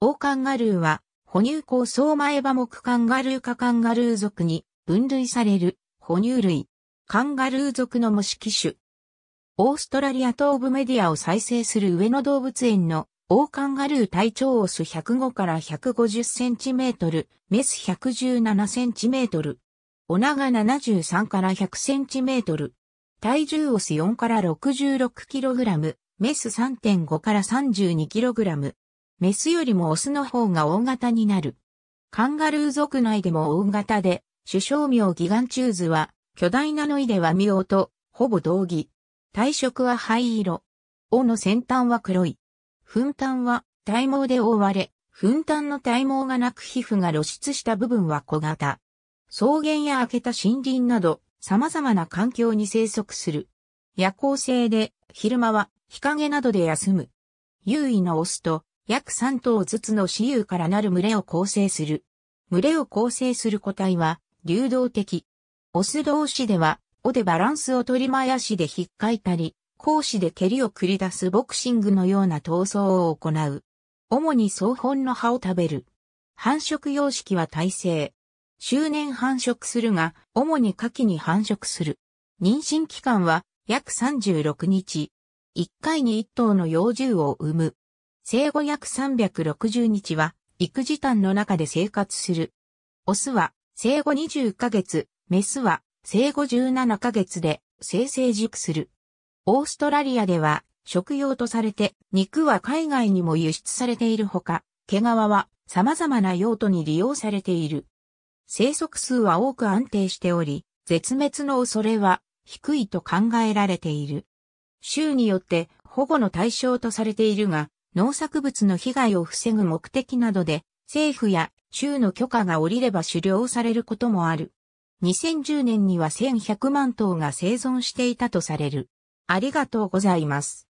オオカンガルーは、哺乳口相前馬目カンガルー科カンガルー属に分類される哺乳類。カンガルー属の模式種。オーストラリア東部メディアを再生する上野動物園のオオカンガルー体長オス105から150センチメートル、メス117センチメートル。お長73から100センチメートル。体重オス4から66キログラム、メス3.5から32キログラム。メスよりもオスの方が大型になる。カンガルー族内でも大型で、首相名ギガンチューズは、巨大なノイではミオと、ほぼ同義。体色は灰色。尾の先端は黒い。粉端は体毛で覆われ、粉端の体毛がなく皮膚が露出した部分は小型。草原や開けた森林など、様々な環境に生息する。夜行性で、昼間は日陰などで休む。優位のオスと約3頭ずつの雌雄からなる群れを構成する。群れを構成する個体は、流動的。オス同士では、尾でバランスを取り前足で引っかいたり、講師で蹴りを繰り出すボクシングのような闘争を行う。主に草本の葉を食べる。繁殖様式は耐性。周年繁殖するが、主に夏季に繁殖する。妊娠期間は約36日。1回に1頭の幼獣を産む。生後約360日は、育児短の中で生活する。オスは、生後20ヶ月、メスは、生後17ヶ月で、生成熟する。オーストラリアでは、食用とされて、肉は海外にも輸出されているほか、毛皮は様々な用途に利用されている。生息数は多く安定しており、絶滅の恐れは低いと考えられている。州によって保護の対象とされているが、農作物の被害を防ぐ目的などで、政府や州の許可が下りれば狩猟されることもある。2010年には1100万頭が生存していたとされる。ありがとうございます。